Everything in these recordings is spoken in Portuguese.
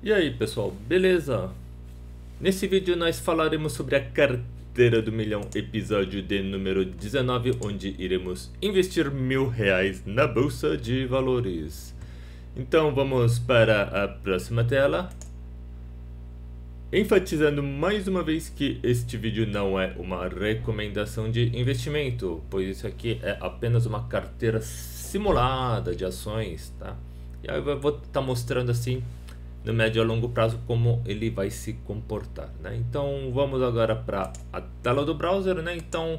E aí pessoal, beleza? Nesse vídeo nós falaremos sobre a carteira do milhão, episódio de número 19, onde iremos investir mil reais na bolsa de valores. Então vamos para a próxima tela. Enfatizando mais uma vez que este vídeo não é uma recomendação de investimento, pois isso aqui é apenas uma carteira simulada de ações, tá? E aí eu vou estar tá mostrando assim no médio a longo prazo como ele vai se comportar, né? Então vamos agora para a tela do browser, né? Então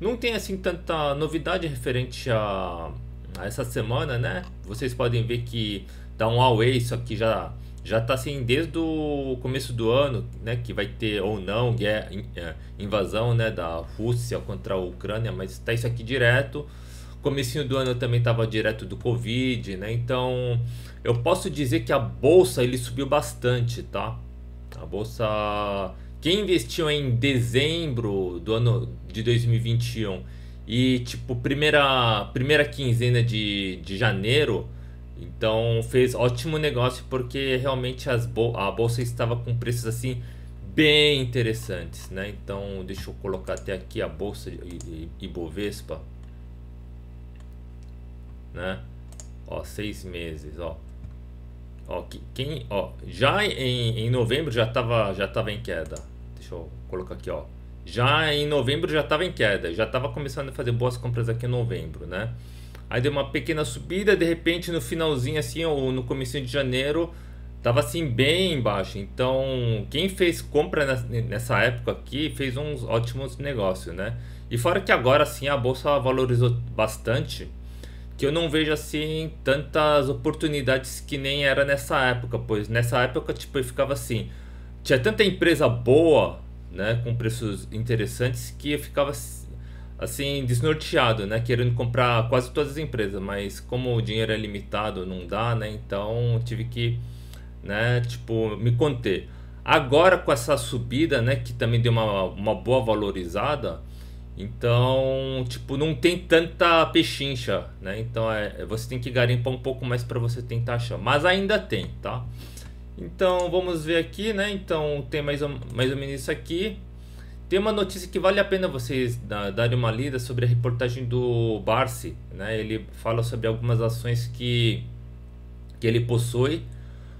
não tem assim tanta novidade referente a, a essa semana, né? Vocês podem ver que dá um away, isso aqui já já está assim desde o começo do ano, né? Que vai ter ou não guerra, é, invasão, né? Da Rússia contra a Ucrânia, mas está isso aqui direto. Comecinho do ano eu também estava direto do Covid, né? Então eu posso dizer que a bolsa ele subiu bastante, tá? A bolsa. Quem investiu em dezembro do ano de 2021 e tipo primeira primeira quinzena de, de janeiro, então fez ótimo negócio porque realmente as bol a bolsa estava com preços assim bem interessantes, né? Então deixa eu colocar até aqui a bolsa e, e Bovespa né? Ó, seis meses, ó. Ó, quem, ó, já em, em novembro já estava já tava em queda. Deixa eu colocar aqui, ó. Já em novembro já estava em queda, já estava começando a fazer boas compras aqui em novembro, né? Aí deu uma pequena subida, de repente no finalzinho assim, ou no começo de janeiro, tava assim bem embaixo. Então, quem fez compra nessa época aqui fez uns ótimos negócios, né? E fora que agora sim a bolsa valorizou bastante que eu não vejo assim tantas oportunidades que nem era nessa época, pois nessa época tipo eu ficava assim, tinha tanta empresa boa, né, com preços interessantes que eu ficava assim desnorteado, né, querendo comprar quase todas as empresas, mas como o dinheiro é limitado, não dá, né? Então tive que, né, tipo me conter. Agora com essa subida, né, que também deu uma, uma boa valorizada, então, tipo, não tem tanta pechincha, né? Então, é, você tem que garimpar um pouco mais para você tentar achar. Mas ainda tem, tá? Então, vamos ver aqui, né? Então, tem mais ou, mais ou menos isso aqui. Tem uma notícia que vale a pena vocês darem uma lida sobre a reportagem do Barsi, né? Ele fala sobre algumas ações que, que ele possui,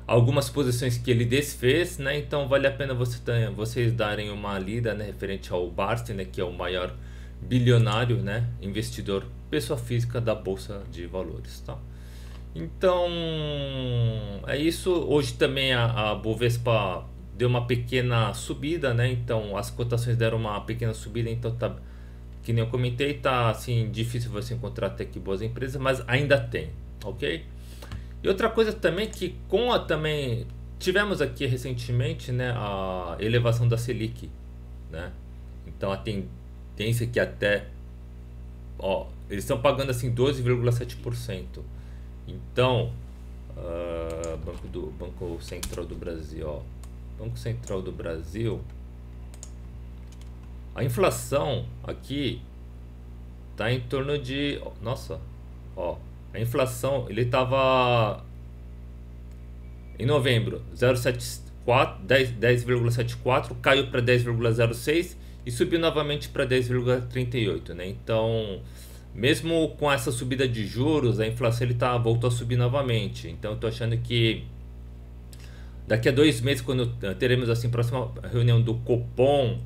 algumas posições que ele desfez, né? Então, vale a pena você, vocês darem uma lida, né? Referente ao Barsi, né? Que é o maior bilionário, né, investidor, pessoa física da bolsa de valores, tá? Então é isso. Hoje também a, a Bovespa deu uma pequena subida, né? Então as cotações deram uma pequena subida, então tá que nem eu comentei, tá assim difícil você encontrar até que boas empresas, mas ainda tem, ok? E outra coisa também que com a também tivemos aqui recentemente, né, a elevação da Selic, né? Então a, potência que até. Ó, eles estão pagando assim 12,7%. Então, uh, Banco, do, Banco Central do Brasil, ó. Banco Central do Brasil. A inflação aqui tá em torno de. Nossa, ó. A inflação, ele tava. Em novembro, 0,74, 10,74, 10, caiu para 10,06 e subiu novamente para 10,38, né? Então, mesmo com essa subida de juros, a inflação ele tá, voltou a subir novamente. Então, estou achando que daqui a dois meses, quando teremos assim próxima reunião do Copom,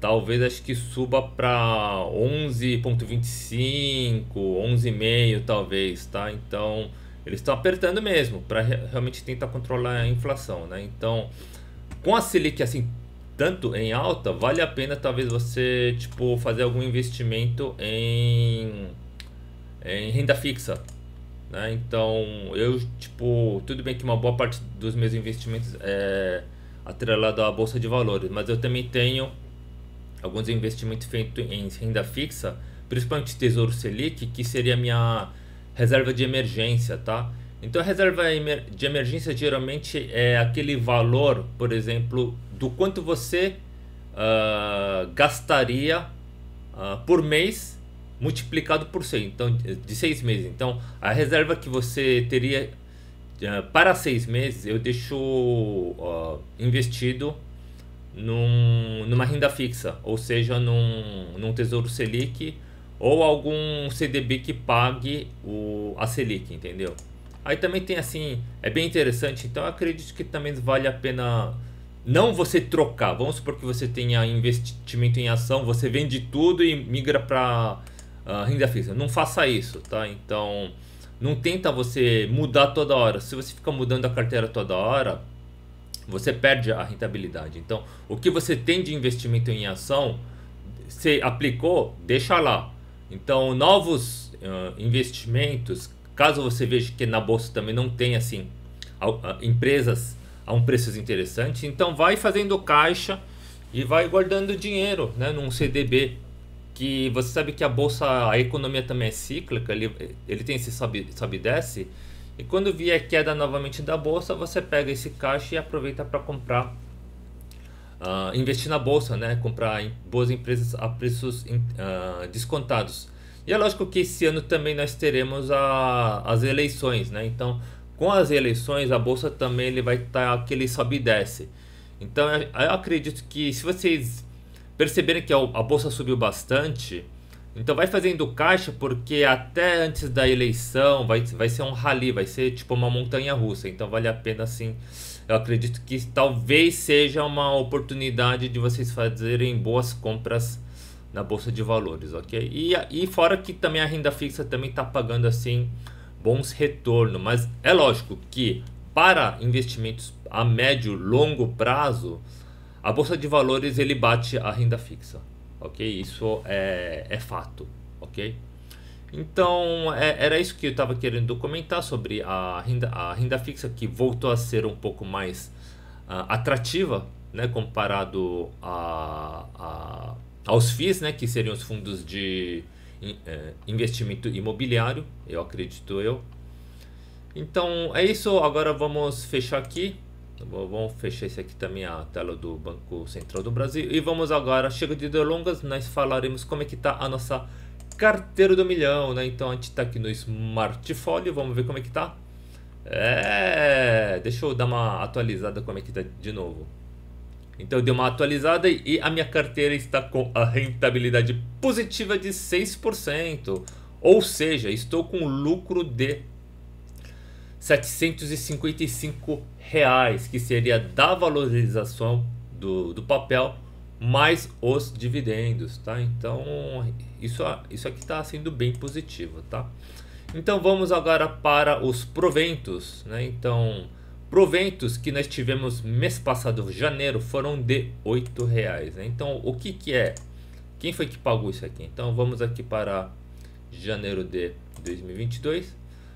talvez acho que suba para 11,25, 11,5 talvez, tá? Então, eles estão apertando mesmo para realmente tentar controlar a inflação, né? Então, com a Selic assim tanto em alta, vale a pena talvez você tipo fazer algum investimento em, em renda fixa. Né? Então eu tipo tudo bem que uma boa parte dos meus investimentos é atrelado à bolsa de valores, mas eu também tenho alguns investimentos feitos em renda fixa, principalmente Tesouro Selic, que seria a minha reserva de emergência, tá? Então a reserva de emergência geralmente é aquele valor, por exemplo, do quanto você uh, gastaria uh, por mês multiplicado por 6, então de seis meses. Então a reserva que você teria uh, para seis meses eu deixo investido num, numa renda fixa, ou seja, num, num tesouro selic ou algum CDB que pague o, a selic, entendeu? Aí também tem assim, é bem interessante, então acredito que também vale a pena não você trocar. Vamos supor que você tenha investimento em ação, você vende tudo e migra para uh, ah, renda fixa. Não faça isso, tá? Então, não tenta você mudar toda hora. Se você fica mudando a carteira toda hora, você perde a rentabilidade. Então, o que você tem de investimento em ação, você aplicou, deixa lá. Então, novos uh, investimentos Caso você veja que na bolsa também não tem assim empresas a um preço interessante, então vai fazendo caixa e vai guardando dinheiro, né, num CDB que você sabe que a bolsa, a economia também é cíclica, ele, ele tem esse sobe, sobe e desce. E quando vier queda novamente da bolsa, você pega esse caixa e aproveita para comprar, uh, investir na bolsa, né? Comprar em boas empresas a preços uh, descontados. E é lógico que esse ano também nós teremos a, as eleições, né? Então, com as eleições, a bolsa também ele vai estar tá, aquele sobe e desce. Então, eu acredito que se vocês perceberem que a bolsa subiu bastante, então vai fazendo caixa porque até antes da eleição vai, vai ser um rally, vai ser tipo uma montanha russa. Então vale a pena sim. Eu acredito que talvez seja uma oportunidade de vocês fazerem boas compras na bolsa de valores, ok? E, e fora que também a renda fixa também está pagando assim bons retornos, mas é lógico que para investimentos a médio longo prazo a bolsa de valores ele bate a renda fixa, ok? Isso é, é fato, ok? Então é, era isso que eu estava querendo comentar sobre a renda, a renda fixa que voltou a ser um pouco mais uh, atrativa, né, comparado a, a aos FIIs, né, que seriam os fundos de é, investimento imobiliário, eu acredito eu. Então é isso, agora vamos fechar aqui. Vamos fechar esse aqui também a tela do Banco Central do Brasil e vamos agora, chega de delongas, nós falaremos como é que está a nossa carteira do milhão, né? Então a gente está aqui no smartphone, vamos ver como é que está. É, deixa eu dar uma atualizada como é que está de novo. Então eu dei uma atualizada e a minha carteira está com a rentabilidade positiva de 6%. Ou seja, estou com lucro de 755 reais, que seria da valorização do, do papel mais os dividendos, tá? Então isso, isso aqui está sendo bem positivo, tá? Então vamos agora para os proventos, né? Então Proventos que nós tivemos mês passado, janeiro, foram de oito reais. Né? Então, o que, que é? Quem foi que pagou isso aqui? Então, vamos aqui para janeiro de 2022.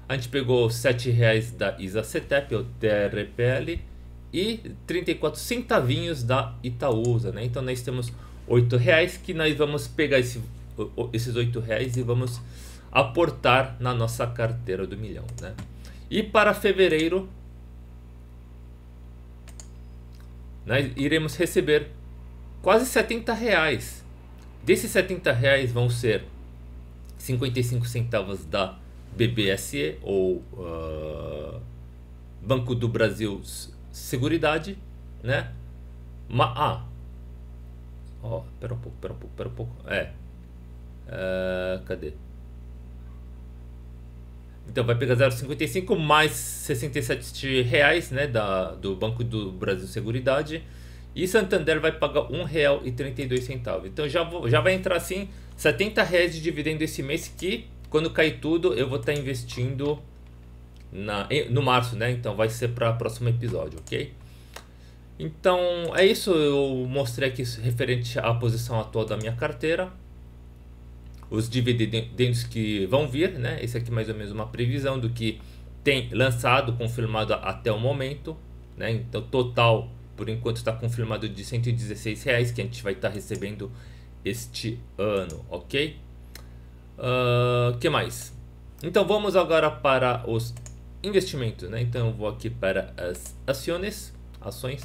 A gente pegou sete reais da Isacetep, ou TRPL, e 34 centavinhos da Itaúsa, né? Então nós temos oito reais que nós vamos pegar esse, esses oito reais e vamos aportar na nossa carteira do milhão, né? E para fevereiro nós né? iremos receber quase 70 reais. Desses 70 reais vão ser 55 centavos da BBSE ou uh, Banco do Brasil Seguridade, né? Ma ah, ó, oh, pera um pouco, pera um pouco, pera um pouco, é, uh, cadê? Então vai pegar 0,55 mais 67 reais, né, da, do Banco do Brasil Seguridade. E Santander vai pagar R$ 1,32. Então já, vou, já vai entrar assim R$ reais de dividendo esse mês que quando cair tudo eu vou estar tá investindo na, no março, né? Então vai ser para o próximo episódio, ok? Então é isso, eu mostrei aqui referente à posição atual da minha carteira os dividendos que vão vir, né? Esse aqui é mais ou menos uma previsão do que tem lançado, confirmado até o momento, né? Então, total, por enquanto, está confirmado de 116 reais que a gente vai estar tá recebendo este ano, ok? O uh, ah, que mais? Então, vamos agora para os investimentos, né? Então, eu vou aqui para as ações, ações.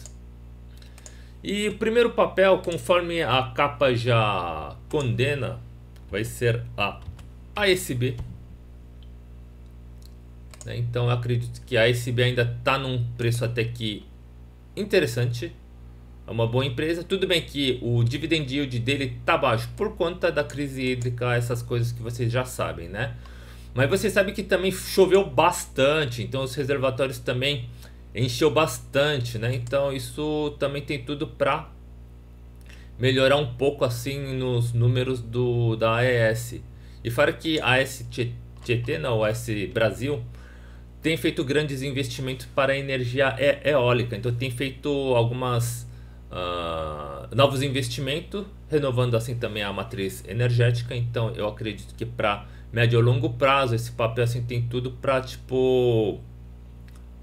E o primeiro papel, conforme a capa já condena, vai ser a ASB. Né? Então eu acredito que a ASB ainda está num preço até que interessante. É uma boa empresa. Tudo bem que o dividend yield dele tá baixo por conta da crise hídrica, essas coisas que vocês já sabem, né? Mas você sabe que também choveu bastante, então os reservatórios também encheu bastante, né? Então isso também tem tudo para melhorar um pouco assim nos números do da AES. E fora que a STT, na não, a Brasil, tem feito grandes investimentos para energia e eólica. Então tem feito algumas uh, novos investimentos, renovando assim também a matriz energética. Então eu acredito que para médio e longo prazo esse papel assim tem tudo para tipo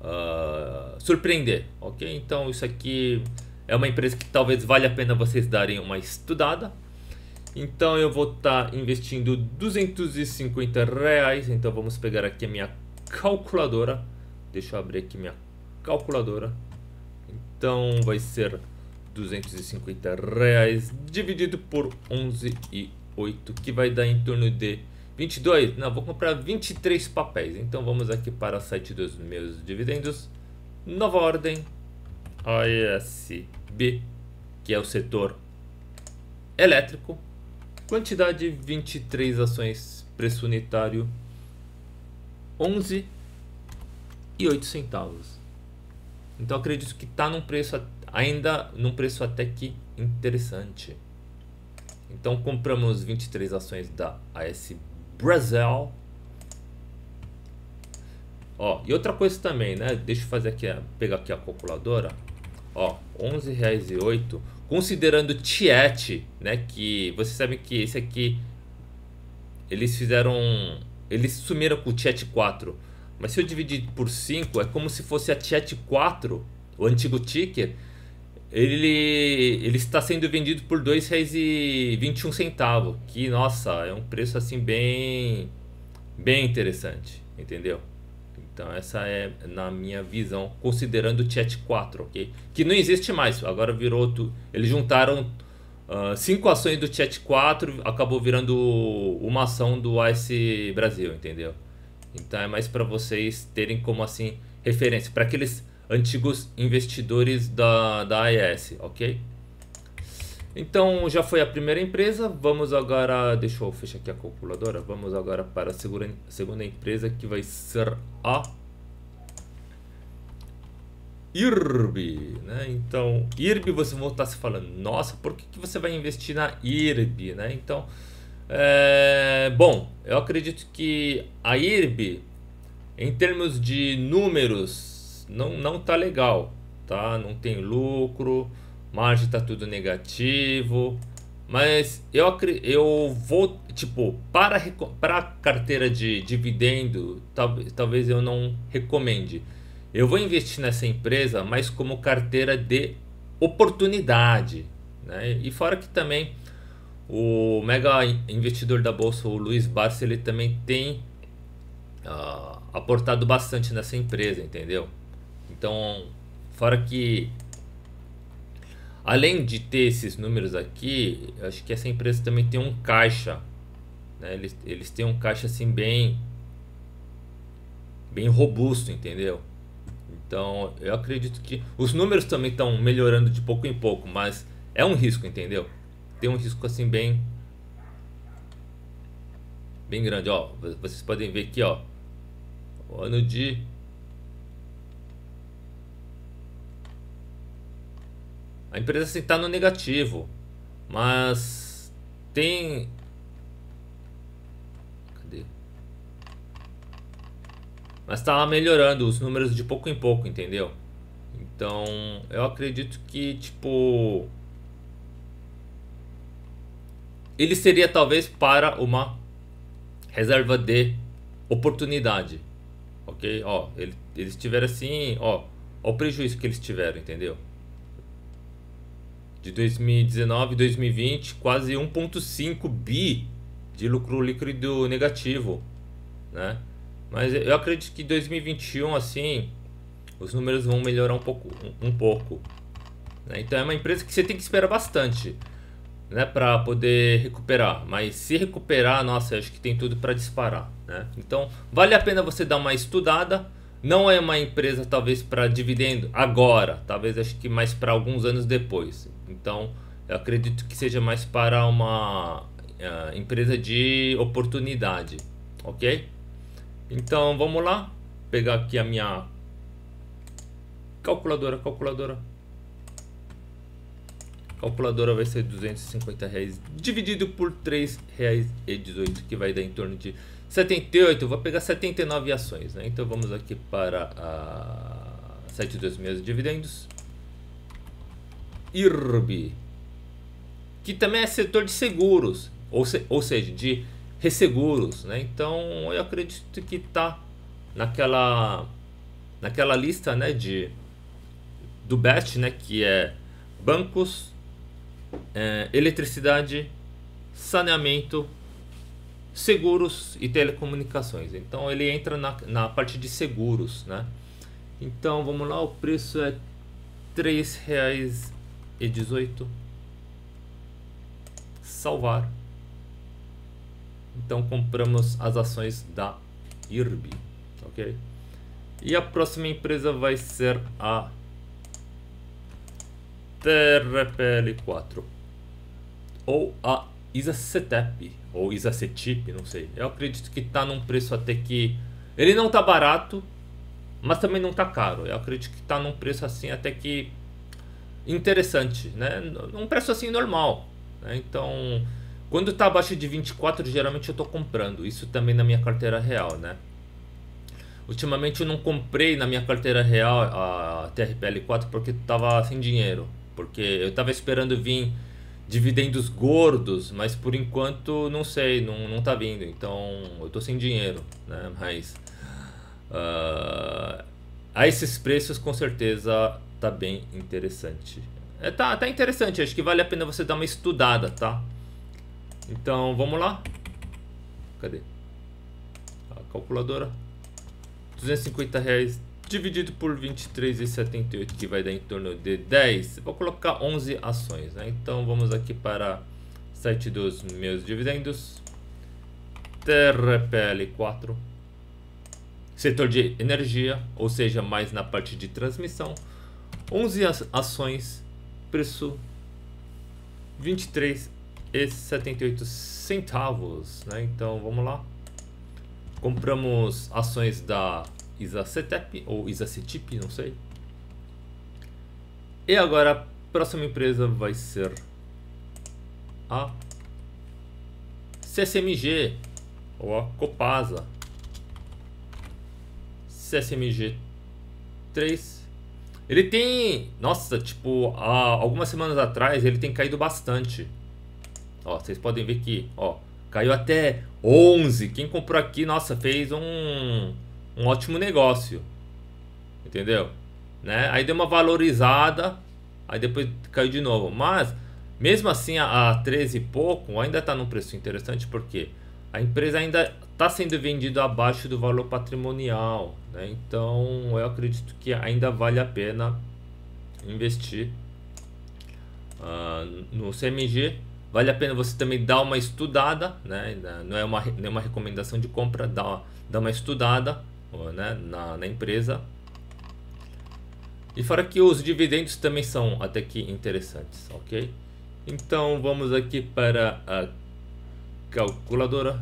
uh, surpreender, ok? Então isso aqui é uma empresa que talvez valha a pena vocês darem uma estudada. Então eu vou estar tá investindo 250 reais. Então vamos pegar aqui a minha calculadora. Deixa eu abrir aqui minha calculadora. Então vai ser 250 reais dividido por 11,8 que vai dar em torno de 22. Não, vou comprar 23 papéis. Então vamos aqui para o site dos meus dividendos. Nova ordem. OSB, que é o setor elétrico, quantidade 23 ações, preço unitário 11 e 8 centavos. Então acredito que está num preço ainda num preço até que interessante. Então compramos 23 ações da AS Brasil. Ó, e outra coisa também, né? Deixa eu fazer aqui, pegar aqui a calculadora. Ó, 8, Considerando Tiet, né? Que você sabe que esse aqui... Eles fizeram... Eles sumiram com o Tiet 4. Mas se eu dividir por 5, é como se fosse a Tiet 4, o antigo ticker. Ele, ele está sendo vendido por R$ 2,21. Que, nossa, é um preço assim bem... Bem interessante, entendeu? Então essa é, na minha visão, considerando o Chat 4, ok? Que não existe mais, agora virou... tudo. Eles juntaram uh, cinco ações do Chat 4, acabou virando uma ação do ICE Brasil, entendeu? Então é mais para vocês terem como assim referência, para aqueles antigos investidores da, da AES, ok? Então já foi a primeira empresa, vamos agora, deixa eu fechar aqui a calculadora, vamos agora para a segura, segunda empresa que vai ser a IRB, né? Então, IRB você vão estar se falando, nossa, por que, que você vai investir na IRB, né? Então, é, bom, eu acredito que a IRB, em termos de números, não, não tá legal, tá? Não tem lucro, margem tá tudo negativo. Mas eu, eu vou, tipo, para para carteira de dividendo, tal, talvez eu não recomende. Eu vou investir nessa empresa, mas como carteira de oportunidade, né? E fora que também o mega investidor da bolsa, o Luiz Barça, ele também tem uh, aportado bastante nessa empresa, entendeu? Então, fora que Além de ter esses números aqui, acho que essa empresa também tem um caixa. Né? Eles, eles têm um caixa assim bem, bem robusto, entendeu? Então eu acredito que os números também estão melhorando de pouco em pouco, mas é um risco, entendeu? Tem um risco assim bem, bem grande. Ó, vocês podem ver aqui, ó, o ano de A empresa está assim, tá no negativo, mas tem. Cadê? Mas está melhorando os números de pouco em pouco, entendeu? Então, eu acredito que, tipo. Ele seria talvez para uma reserva de oportunidade. Ok? Ó, ele, eles tiveram assim, ó, ó o prejuízo que eles tiveram, entendeu? de 2019 e 2020, quase 1,5 bi de lucro líquido negativo, né? Mas eu acredito que 2021 assim os números vão melhorar um pouco, um, um pouco. Né? Então é uma empresa que você tem que esperar bastante, né, para poder recuperar. Mas se recuperar, nossa, acho que tem tudo para disparar, né? Então vale a pena você dar uma estudada. Não é uma empresa talvez para dividendo agora, talvez acho que mais para alguns anos depois. Então, eu acredito que seja mais para uma uh, empresa de oportunidade, ok? Então, vamos lá, pegar aqui a minha calculadora, calculadora. Calculadora vai ser 250 reais dividido por 3 reais e 18, que vai dar em torno de 78, vou pegar 79 ações, né? Então vamos aqui para a 726 dividendos. IRB, que também é setor de seguros, ou, se, ou seja, de resseguros, né? Então eu acredito que tá naquela naquela lista, né, de do BEST, né, que é bancos, é, eletricidade, saneamento seguros e telecomunicações. Então ele entra na, na parte de seguros, né? Então vamos lá, o preço é R$ 3,18. Salvar. Então compramos as ações da IRB, ok? E a próxima empresa vai ser a TRPL4 ou a ISACETEP, ou Isacetip, não sei. Eu acredito que tá num preço até que ele não tá barato, mas também não tá caro. Eu acredito que tá num preço assim até que interessante, né? Um preço assim normal. Né? Então, quando tá abaixo de 24, geralmente eu tô comprando. Isso também na minha carteira real, né? Ultimamente eu não comprei na minha carteira real a TRPL4 porque tava sem dinheiro, porque eu tava esperando vir dividendos gordos, mas por enquanto não sei, não, não tá vindo. Então eu tô sem dinheiro, né? Mas uh, a esses preços com certeza tá bem interessante. É, tá, tá interessante, acho que vale a pena você dar uma estudada, tá? Então vamos lá. Cadê? A calculadora. 250 reais dividido por 23,78 que vai dar em torno de 10. Vou colocar 11 ações, né? Então vamos aqui para o site dos meus dividendos. TRPL 4. Setor de energia, ou seja, mais na parte de transmissão. 11 ações, preço 23,78 centavos, né? Então vamos lá. Compramos ações da Isacetep ou Isacetip, não sei. E agora a próxima empresa vai ser a CSMG ou a Copasa. CSMG 3. Ele tem, nossa, tipo, há algumas semanas atrás ele tem caído bastante. Ó, vocês podem ver que, ó, caiu até 11. Quem comprou aqui, nossa, fez um um ótimo negócio. Entendeu? Né? Aí deu uma valorizada, aí depois caiu de novo. Mas, mesmo assim, a, a 13 e pouco ainda está num preço interessante, porque a empresa ainda está sendo vendida abaixo do valor patrimonial. Né? Então, eu acredito que ainda vale a pena investir uh, no CMG. Vale a pena você também dar uma estudada, né? não é uma, não é uma recomendação de compra, dá, dá uma estudada né, na, na empresa. E fora que os dividendos também são até que interessantes, ok? Então vamos aqui para a calculadora.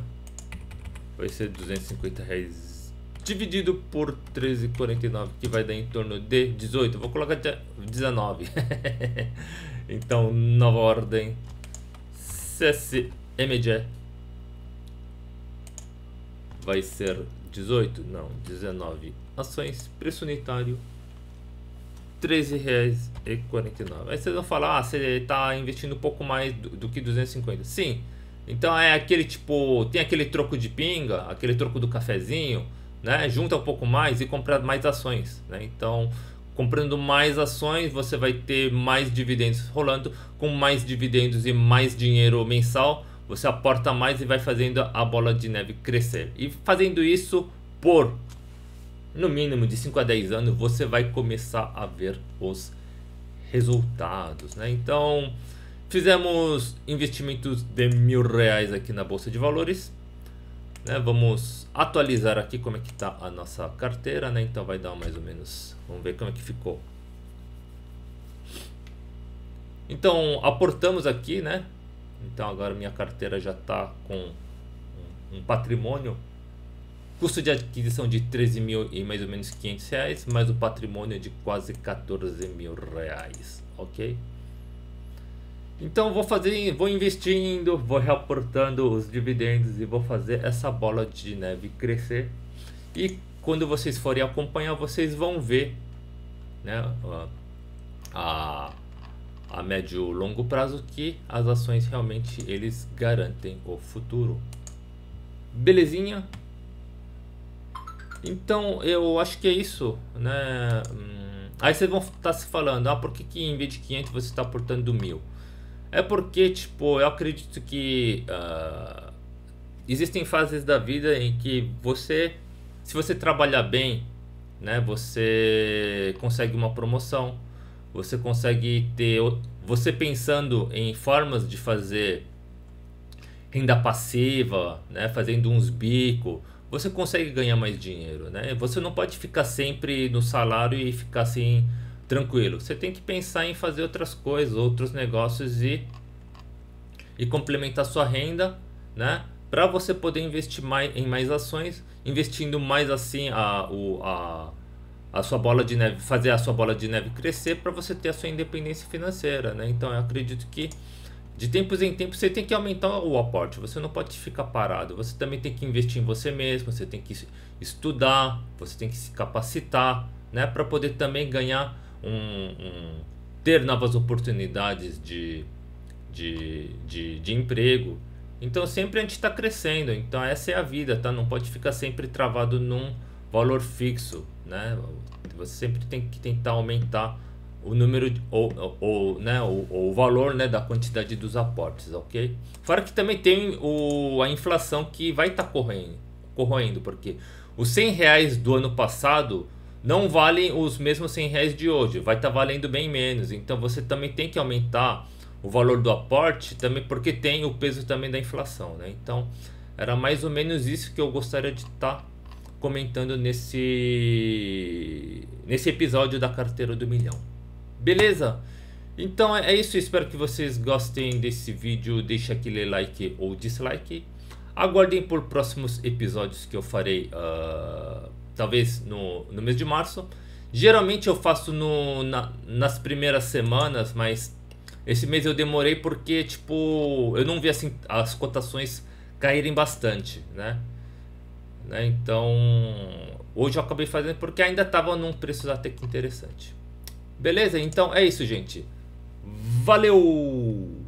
Vai ser 250 reais dividido por 13,49 que vai dar em torno de 18. Vou colocar 19. então nova ordem CSMG vai ser 18? Não, 19 ações, preço unitário 13,49. Aí vocês vão falar, ah, você está investindo um pouco mais do, do que 250. Sim, então é aquele tipo, tem aquele troco de pinga, aquele troco do cafezinho, né? Junta um pouco mais e compra mais ações, né? Então, comprando mais ações, você vai ter mais dividendos rolando, com mais dividendos e mais dinheiro mensal, você aporta mais e vai fazendo a bola de neve crescer. E fazendo isso por no mínimo de 5 a 10 anos, você vai começar a ver os resultados. Né? Então, fizemos investimentos de mil reais aqui na Bolsa de Valores. Né? Vamos atualizar aqui como é que está a nossa carteira. Né? Então, vai dar mais ou menos... Vamos ver como é que ficou. Então, aportamos aqui, né? Então agora minha carteira já está com um patrimônio, custo de aquisição de 13 mil e mais ou menos 500 reais, mais o patrimônio de quase 14 mil reais, ok? Então vou fazer, vou investindo, vou reportando os dividendos e vou fazer essa bola de neve crescer. E quando vocês forem acompanhar, vocês vão ver, né, a, a a médio e longo prazo que as ações realmente eles garantem o futuro. Belezinha? Então eu acho que é isso, né? Hum, aí vocês vão estar tá se falando, ah, por que, que em vez de 500 você está portando mil? É porque, tipo, eu acredito que uh, existem fases da vida em que você, se você trabalhar bem, né, você consegue uma promoção você consegue ter. Você pensando em formas de fazer renda passiva, né, fazendo uns bico, você consegue ganhar mais dinheiro, né? Você não pode ficar sempre no salário e ficar assim tranquilo. Você tem que pensar em fazer outras coisas, outros negócios e e complementar sua renda, né? Para você poder investir mais em mais ações, investindo mais assim a o a a sua bola de neve, fazer a sua bola de neve crescer para você ter a sua independência financeira, né? Então eu acredito que de tempos em tempos você tem que aumentar o aporte, você não pode ficar parado, você também tem que investir em você mesmo, você tem que estudar, você tem que se capacitar, né, para poder também ganhar um, um, ter novas oportunidades de, de, de, de emprego. Então sempre a gente está crescendo, então essa é a vida, tá? Não pode ficar sempre travado num valor fixo, né? Você sempre tem que tentar aumentar o número ou, ou, né, o, o valor né, da quantidade dos aportes, ok? Fora que também tem o, a inflação que vai estar tá correndo, corroendo, porque os 100 reais do ano passado não valem os mesmos 100 reais de hoje, vai estar tá valendo bem menos. Então você também tem que aumentar o valor do aporte também porque tem o peso também da inflação, né? Então era mais ou menos isso que eu gostaria de estar tá comentando nesse nesse episódio da carteira do milhão. Beleza? Então é, é isso, espero que vocês gostem desse vídeo, deixe aquele like ou dislike. Aguardem por próximos episódios que eu farei, uh, talvez no, no mês de março. Geralmente eu faço no, na, nas primeiras semanas, mas esse mês eu demorei porque, tipo, eu não vi assim, as cotações caírem bastante, né? Né? Então, hoje eu acabei fazendo porque ainda estava num preço até que interessante. Beleza? Então é isso, gente. Valeu!